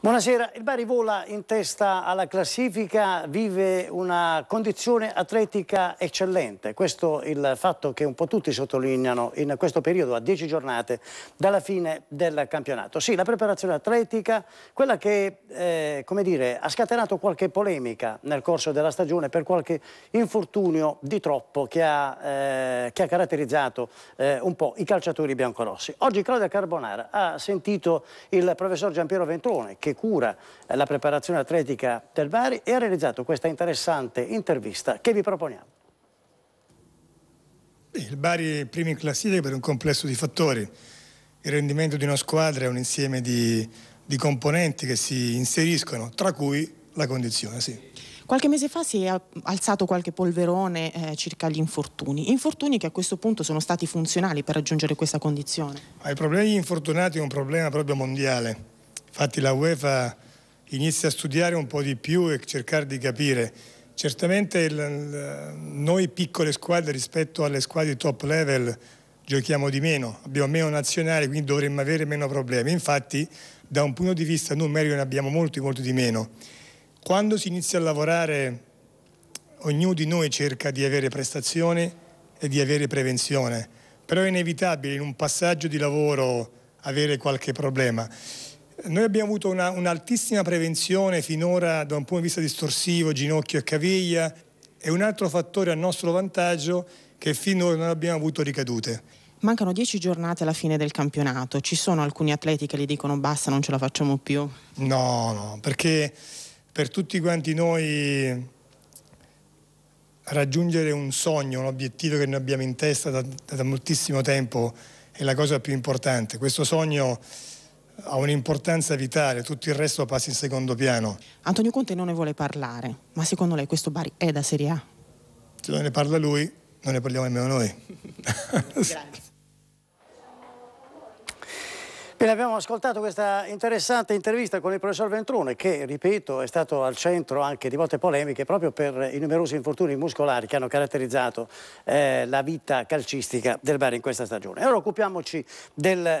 Buonasera, il Bari vola in testa alla classifica, vive una condizione atletica eccellente. Questo è il fatto che un po' tutti sottolineano in questo periodo a dieci giornate dalla fine del campionato. Sì, la preparazione atletica, quella che eh, dire, ha scatenato qualche polemica nel corso della stagione per qualche infortunio di troppo che ha, eh, che ha caratterizzato eh, un po' i calciatori biancorossi. Oggi Claudia Carbonara ha sentito il professor Giampiero Ventrone, che che cura eh, la preparazione atletica del Bari e ha realizzato questa interessante intervista che vi proponiamo. Il Bari è primo in classifica per un complesso di fattori. Il rendimento di una squadra è un insieme di, di componenti che si inseriscono, tra cui la condizione, sì. Qualche mese fa si è alzato qualche polverone eh, circa gli infortuni, infortuni che a questo punto sono stati funzionali per raggiungere questa condizione. Ma il problema degli infortunati è un problema proprio mondiale Infatti la UEFA inizia a studiare un po' di più e cercare di capire. Certamente il, noi piccole squadre rispetto alle squadre top level giochiamo di meno, abbiamo meno nazionali, quindi dovremmo avere meno problemi. Infatti da un punto di vista numerico ne abbiamo molti, molti di meno. Quando si inizia a lavorare ognuno di noi cerca di avere prestazioni e di avere prevenzione, però è inevitabile in un passaggio di lavoro avere qualche problema. Noi abbiamo avuto un'altissima prevenzione finora da un punto di vista distorsivo, ginocchio e caviglia, e un altro fattore a nostro vantaggio che finora non abbiamo avuto ricadute. Mancano dieci giornate alla fine del campionato, ci sono alcuni atleti che gli dicono basta, non ce la facciamo più? No, no, perché per tutti quanti noi raggiungere un sogno, un obiettivo che noi abbiamo in testa da, da moltissimo tempo è la cosa più importante. Questo sogno ha un'importanza vitale, tutto il resto passa in secondo piano. Antonio Conte non ne vuole parlare, ma secondo lei questo Bari è da Serie A? Se non ne parla lui, non ne parliamo nemmeno noi. Bene, abbiamo ascoltato questa interessante intervista con il professor Ventrone che, ripeto, è stato al centro anche di molte polemiche proprio per i numerosi infortuni muscolari che hanno caratterizzato eh, la vita calcistica del Bari in questa stagione. ora occupiamoci del...